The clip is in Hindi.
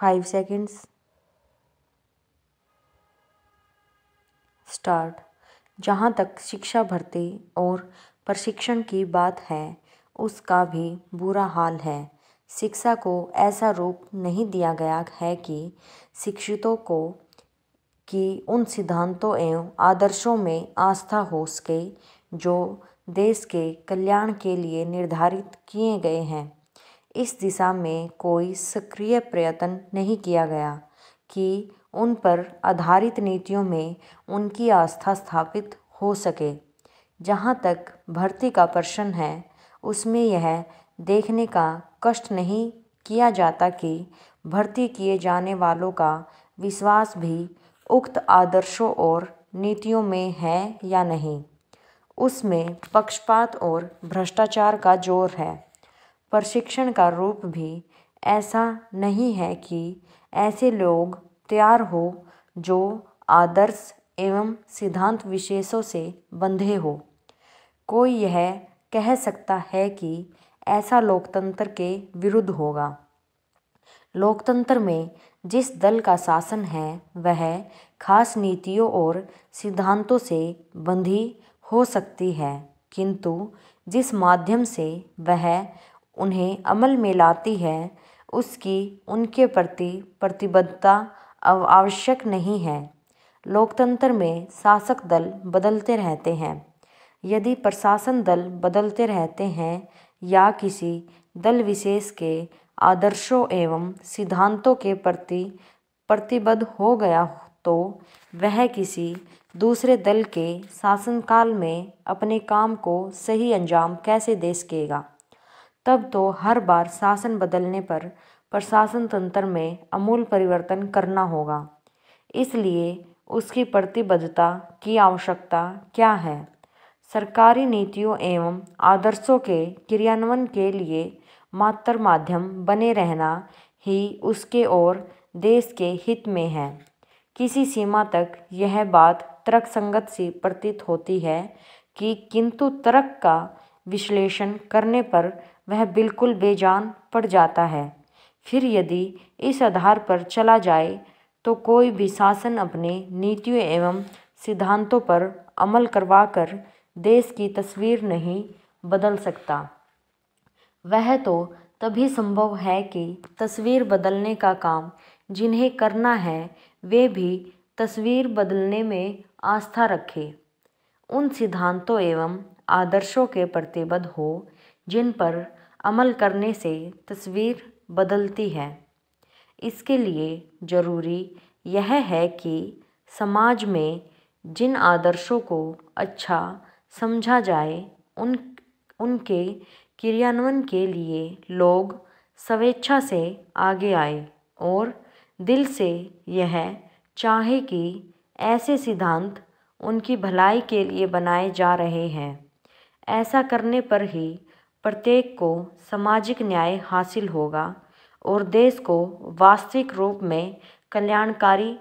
फाइव सेकेंड्स स्टार्ट जहाँ तक शिक्षा भर्ती और प्रशिक्षण की बात है उसका भी बुरा हाल है शिक्षा को ऐसा रूप नहीं दिया गया है कि शिक्षितों को कि उन सिद्धांतों एवं आदर्शों में आस्था हो सके जो देश के कल्याण के लिए निर्धारित किए गए हैं इस दिशा में कोई सक्रिय प्रयत्न नहीं किया गया कि उन पर आधारित नीतियों में उनकी आस्था स्थापित हो सके जहाँ तक भर्ती का प्रश्न है उसमें यह देखने का कष्ट नहीं किया जाता कि भर्ती किए जाने वालों का विश्वास भी उक्त आदर्शों और नीतियों में है या नहीं उसमें पक्षपात और भ्रष्टाचार का जोर है प्रशिक्षण का रूप भी ऐसा नहीं है कि ऐसे लोग तैयार हो जो आदर्श एवं सिद्धांत विशेषों से बंधे हो कोई यह कह सकता है कि ऐसा लोकतंत्र के विरुद्ध होगा लोकतंत्र में जिस दल का शासन है वह खास नीतियों और सिद्धांतों से बंधी हो सकती है किंतु जिस माध्यम से वह उन्हें अमल में लाती है उसकी उनके प्रति प्रतिबद्धता अब आवश्यक नहीं है लोकतंत्र में शासक दल बदलते रहते हैं यदि प्रशासन दल बदलते रहते हैं या किसी दल विशेष के आदर्शों एवं सिद्धांतों के प्रति प्रतिबद्ध हो गया तो वह किसी दूसरे दल के शासनकाल में अपने काम को सही अंजाम कैसे दे सकेगा तब तो हर बार शासन बदलने पर प्रशासन तंत्र में अमूल परिवर्तन करना होगा इसलिए उसकी प्रतिबद्धता की आवश्यकता क्या है सरकारी नीतियों एवं आदर्शों के क्रियान्वयन के लिए मात्र माध्यम बने रहना ही उसके और देश के हित में है किसी सीमा तक यह बात तर्कसंगत सी प्रतीत होती है कि किंतु तर्क का विश्लेषण करने पर वह बिल्कुल बेजान पड़ जाता है फिर यदि इस आधार पर चला जाए तो कोई भी शासन अपने नीतियों एवं सिद्धांतों पर अमल करवा कर देश की तस्वीर नहीं बदल सकता वह तो तभी संभव है कि तस्वीर बदलने का काम जिन्हें करना है वे भी तस्वीर बदलने में आस्था रखें उन सिद्धांतों एवं आदर्शों के प्रतिबद्ध हो जिन पर अमल करने से तस्वीर बदलती है इसके लिए ज़रूरी यह है कि समाज में जिन आदर्शों को अच्छा समझा जाए उन उनके क्रियान्वयन के लिए लोग स्वेच्छा से आगे आए और दिल से यह चाहे कि ऐसे सिद्धांत उनकी भलाई के लिए बनाए जा रहे हैं ऐसा करने पर ही प्रत्येक को सामाजिक न्याय हासिल होगा और देश को वास्तविक रूप में कल्याणकारी